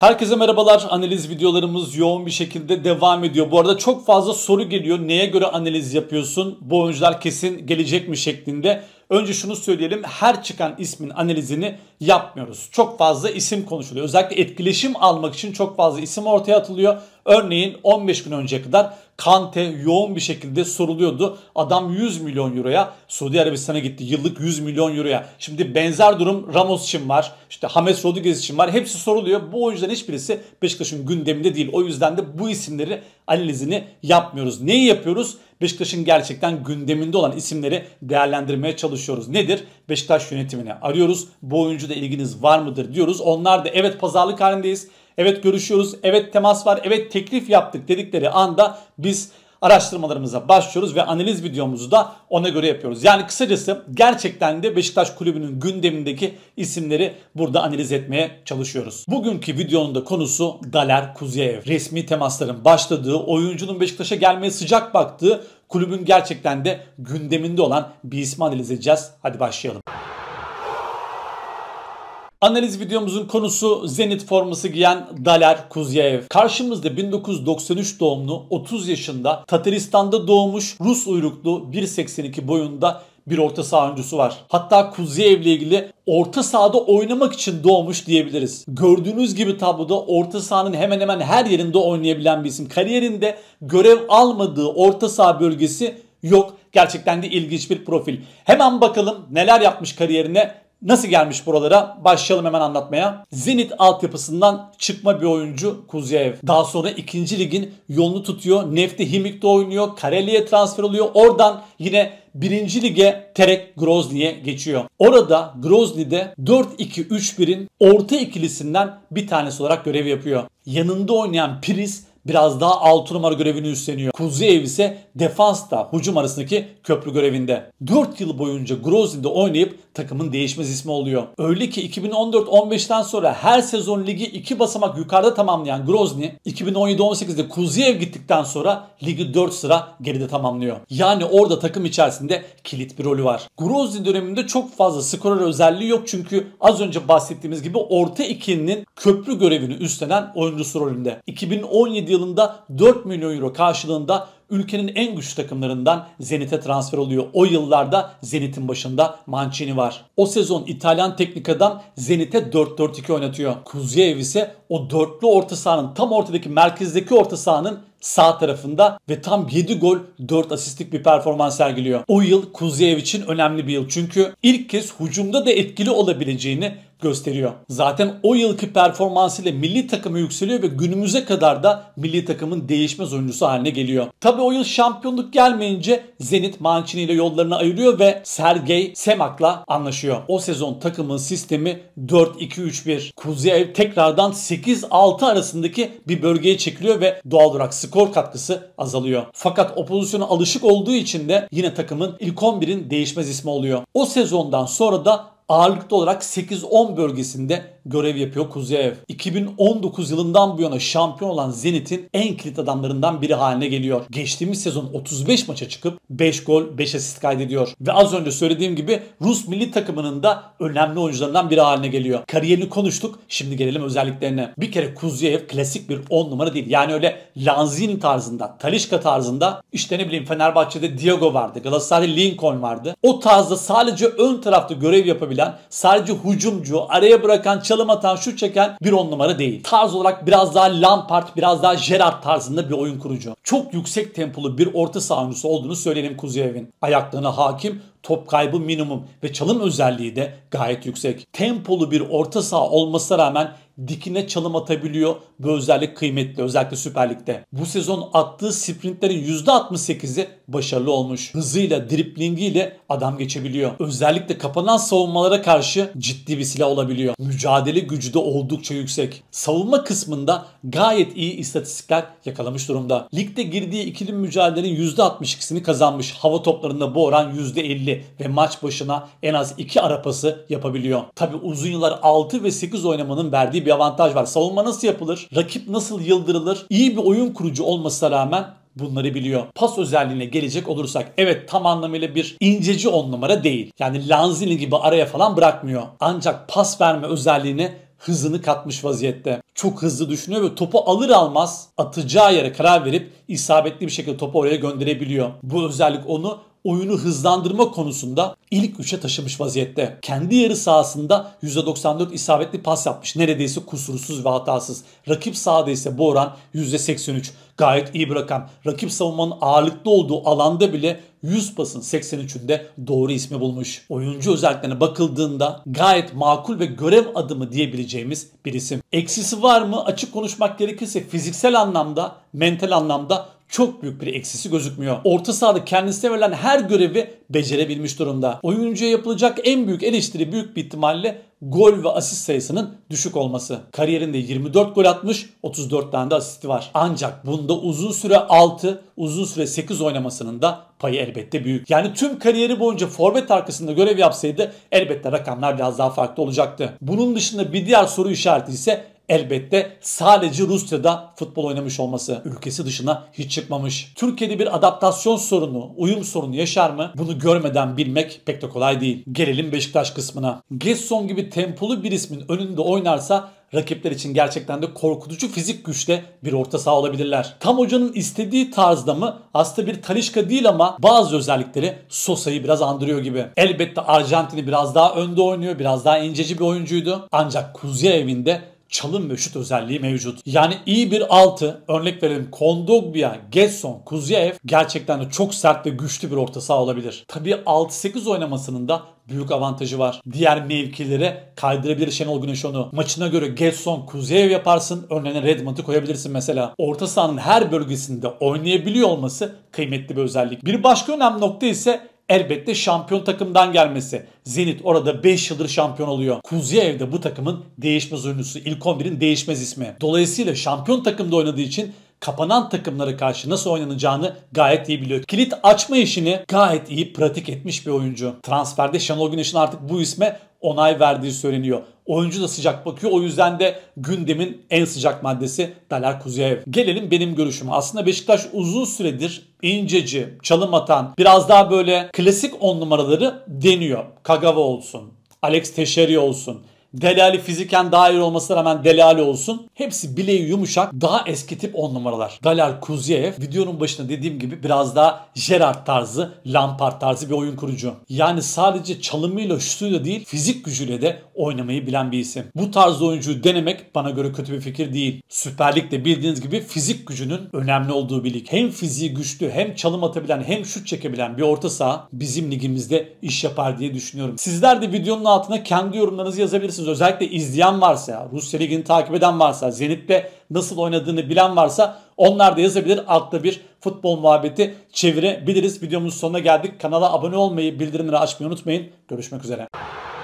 Herkese merhabalar. Analiz videolarımız yoğun bir şekilde devam ediyor. Bu arada çok fazla soru geliyor. Neye göre analiz yapıyorsun? Bu oyuncular kesin gelecek mi şeklinde. Önce şunu söyleyelim her çıkan ismin analizini yapmıyoruz. Çok fazla isim konuşuluyor. Özellikle etkileşim almak için çok fazla isim ortaya atılıyor. Örneğin 15 gün önce kadar Kante yoğun bir şekilde soruluyordu. Adam 100 milyon euroya Suudi Arabistan'a gitti. Yıllık 100 milyon euroya. Şimdi benzer durum Ramos için var. İşte James Rodriguez için var. Hepsi soruluyor. Bu oyuncuların hiçbirisi Beşiktaş'ın gündeminde değil. O yüzden de bu isimleri analizini yapmıyoruz. Neyi yapıyoruz? Beşiktaş'ın gerçekten gündeminde olan isimleri değerlendirmeye çalışıyoruz. Nedir? Beşiktaş yönetimini arıyoruz. Bu oyuncuda ilginiz var mıdır diyoruz. Onlar da evet pazarlık halindeyiz. Evet görüşüyoruz. Evet temas var. Evet teklif yaptık dedikleri anda biz araştırmalarımıza başlıyoruz ve analiz videomuzu da ona göre yapıyoruz. Yani kısacası gerçekten de Beşiktaş kulübünün gündemindeki isimleri burada analiz etmeye çalışıyoruz. Bugünkü videonun da konusu Galer Kuziyev. Resmi temasların başladığı, oyuncunun Beşiktaş'a gelmeye sıcak baktığı, kulübün gerçekten de gündeminde olan bir ismi analiz edeceğiz. Hadi başlayalım. Analiz videomuzun konusu Zenit forması giyen Daler Kuzyev. Karşımızda 1993 doğumlu 30 yaşında Tataristan'da doğmuş Rus uyruklu 1.82 boyunda bir orta saha oyuncusu var. Hatta Kuzeyev'le ilgili orta sahada oynamak için doğmuş diyebiliriz. Gördüğünüz gibi tabloda orta sahanın hemen hemen her yerinde oynayabilen bir isim. Kariyerinde görev almadığı orta saha bölgesi yok. Gerçekten de ilginç bir profil. Hemen bakalım neler yapmış kariyerine Nasıl gelmiş buralara? Başlayalım hemen anlatmaya. Zenit altyapısından çıkma bir oyuncu Kuzyev. Daha sonra ikinci ligin yolunu tutuyor. Nefti Himik'te oynuyor. Kareli'ye transfer oluyor. Oradan yine birinci lige Terek Grozny'e geçiyor. Orada Grozny'de 4-2-3-1'in orta ikilisinden bir tanesi olarak görev yapıyor. Yanında oynayan Piris biraz daha 6 numara görevini üstleniyor. Kuziev ise defansta hücum arasındaki köprü görevinde. 4 yıl boyunca Grozny'de oynayıp takımın değişmez ismi oluyor. Öyle ki 2014-15'ten sonra her sezon ligi 2 basamak yukarıda tamamlayan Grozny 2017-18'de ev gittikten sonra ligi 4 sıra geride tamamlıyor. Yani orada takım içerisinde kilit bir rolü var. Grozny döneminde çok fazla skorer özelliği yok çünkü az önce bahsettiğimiz gibi orta ikilinin köprü görevini üstlenen oyuncusu rolünde. 2017 yılında 4 milyon euro karşılığında ülkenin en güçlü takımlarından Zenit'e transfer oluyor. O yıllarda Zenit'in başında Mancini var. O sezon İtalyan teknik adam Zenit'e 4-4-2 oynatıyor. Kuzuyev ise o dörtlü orta sahanın tam ortadaki merkezdeki orta sahanın sağ tarafında ve tam 7 gol 4 asistlik bir performans sergiliyor. O yıl Kuzuyev için önemli bir yıl çünkü ilk kez hucumda da etkili olabileceğini gösteriyor. Zaten o yılki performansıyla milli takımı yükseliyor ve günümüze kadar da milli takımın değişmez oyuncusu haline geliyor. Tabi o yıl şampiyonluk gelmeyince Zenit Mancini ile yollarını ayırıyor ve Sergey Semak'la anlaşıyor. O sezon takımın sistemi 4-2-3-1. Kuzey tekrardan 8-6 arasındaki bir bölgeye çekiliyor ve doğal olarak skor katkısı azalıyor. Fakat o pozisyona alışık olduğu için de yine takımın ilk 11'in değişmez ismi oluyor. O sezondan sonra da ağırlıklı olarak 8-10 bölgesinde görev yapıyor Kuzeyev. 2019 yılından bu yana şampiyon olan Zenit'in en kilit adamlarından biri haline geliyor. Geçtiğimiz sezon 35 maça çıkıp 5 gol 5 asist kaydediyor. Ve az önce söylediğim gibi Rus milli takımının da önemli oyuncularından biri haline geliyor. Kariyerini konuştuk. Şimdi gelelim özelliklerine. Bir kere Kuzeyev klasik bir 10 numara değil. Yani öyle Lanzin tarzında, Talişka tarzında işte ne bileyim Fenerbahçe'de Diego vardı. Galatasaray'da Lincoln vardı. O tarzda sadece ön tarafta görev yapabilen, sadece hücumcu, araya bırakan çalı çalım atan, şut çeken bir on numara değil. Tarz olarak biraz daha Lampard, biraz daha Gerard tarzında bir oyun kurucu. Çok yüksek tempolu bir orta saha oyuncusu olduğunu söyleyelim Kuzeyev'in. Ayaklarına hakim, top kaybı minimum ve çalım özelliği de gayet yüksek. Tempolu bir orta saha olmasına rağmen dikine çalım atabiliyor. Bu özellik kıymetli özellikle Süper Lig'de. Bu sezon attığı sprintlerin %68'i başarılı olmuş. Hızıyla, driplingiyle adam geçebiliyor. Özellikle kapanan savunmalara karşı ciddi bir silah olabiliyor. Mücadele gücü de oldukça yüksek. Savunma kısmında gayet iyi istatistikler yakalamış durumda. Ligde girdiği ikili mücadelelerin %62'sini kazanmış. Hava toplarında bu oran %50 ve maç başına en az 2 ara pası yapabiliyor. Tabi uzun yıllar 6 ve 8 oynamanın verdiği bir avantaj var. Savunma nasıl yapılır? Rakip nasıl yıldırılır? İyi bir oyun kurucu olmasına rağmen bunları biliyor. Pas özelliğine gelecek olursak evet tam anlamıyla bir inceci on numara değil. Yani Lanzini gibi araya falan bırakmıyor. Ancak pas verme özelliğine hızını katmış vaziyette. Çok hızlı düşünüyor ve topu alır almaz atacağı yere karar verip isabetli bir şekilde topu oraya gönderebiliyor. Bu özellik onu oyunu hızlandırma konusunda ilk üçe taşımış vaziyette. Kendi yarı sahasında %94 isabetli pas yapmış. Neredeyse kusursuz ve hatasız. Rakip sahada ise bu oran %83. Gayet iyi bir rakam. Rakip savunmanın ağırlıklı olduğu alanda bile 100 pasın 83'ünde doğru ismi bulmuş. Oyuncu özelliklerine bakıldığında gayet makul ve görev adımı diyebileceğimiz bir isim. Eksisi var mı? Açık konuşmak gerekirse fiziksel anlamda, mental anlamda çok büyük bir eksisi gözükmüyor. Orta sahada kendisine verilen her görevi becerebilmiş durumda. Oyuncuya yapılacak en büyük eleştiri büyük bir ihtimalle gol ve asist sayısının düşük olması. Kariyerinde 24 gol atmış, 34 tane de asisti var. Ancak bunda uzun süre 6, uzun süre 8 oynamasının da payı elbette büyük. Yani tüm kariyeri boyunca forvet arkasında görev yapsaydı elbette rakamlar biraz daha farklı olacaktı. Bunun dışında bir diğer soru işareti ise elbette sadece Rusya'da futbol oynamış olması. Ülkesi dışına hiç çıkmamış. Türkiye'de bir adaptasyon sorunu, uyum sorunu yaşar mı? Bunu görmeden bilmek pek de kolay değil. Gelelim Beşiktaş kısmına. Gesson gibi tempolu bir ismin önünde oynarsa rakipler için gerçekten de korkutucu fizik güçte bir orta saha olabilirler. Tam hocanın istediği tarzda mı? Aslında bir Talişka değil ama bazı özellikleri Sosa'yı biraz andırıyor gibi. Elbette Arjantin'i biraz daha önde oynuyor. Biraz daha inceci bir oyuncuydu. Ancak Kuzey evinde çalım ve şut özelliği mevcut. Yani iyi bir altı, örnek verelim Kondogbia, Getson, Kuziyev gerçekten de çok sert ve güçlü bir orta saha olabilir. Tabii 6-8 oynamasının da büyük avantajı var. Diğer mevkilere kaydırabilir Şenol Güneş onu. Maçına göre Getson, Kuzeyev yaparsın. örneğin Redmond'u koyabilirsin mesela. Orta sahanın her bölgesinde oynayabiliyor olması kıymetli bir özellik. Bir başka önemli nokta ise Elbette şampiyon takımdan gelmesi. Zenit orada 5 yıldır şampiyon oluyor. Kuzey evde bu takımın değişmez oyuncusu. İlk 11'in değişmez ismi. Dolayısıyla şampiyon takımda oynadığı için kapanan takımlara karşı nasıl oynanacağını gayet iyi biliyor. Kilit açma işini gayet iyi pratik etmiş bir oyuncu. Transferde Şenol Güneş'in artık bu isme onay verdiği söyleniyor. Oyuncu da sıcak bakıyor. O yüzden de gündemin en sıcak maddesi Daler Kuziyev. Gelelim benim görüşüme. Aslında Beşiktaş uzun süredir inceci, çalım atan, biraz daha böyle klasik on numaraları deniyor. Kagawa olsun, Alex Teixeira olsun, Delali fiziken daha iyi olmasına rağmen Delali olsun. Hepsi bileği yumuşak. Daha eski tip 10 numaralar. Dalal Kuziyev videonun başında dediğim gibi biraz daha Gerard tarzı, Lampard tarzı bir oyun kurucu. Yani sadece çalımıyla şutuyla değil fizik gücüyle de oynamayı bilen bir isim. Bu tarz oyuncuyu denemek bana göre kötü bir fikir değil. Süper Lig'de bildiğiniz gibi fizik gücünün önemli olduğu bir lig. Hem fiziği güçlü hem çalım atabilen hem şut çekebilen bir orta saha bizim ligimizde iş yapar diye düşünüyorum. Sizler de videonun altına kendi yorumlarınızı yazabilirsiniz biliyorsunuz özellikle izleyen varsa, Rusya Ligi'ni takip eden varsa, Zenit'te nasıl oynadığını bilen varsa onlar da yazabilir. Altta bir futbol muhabbeti çevirebiliriz. Videomuzun sonuna geldik. Kanala abone olmayı, bildirimleri açmayı unutmayın. Görüşmek üzere.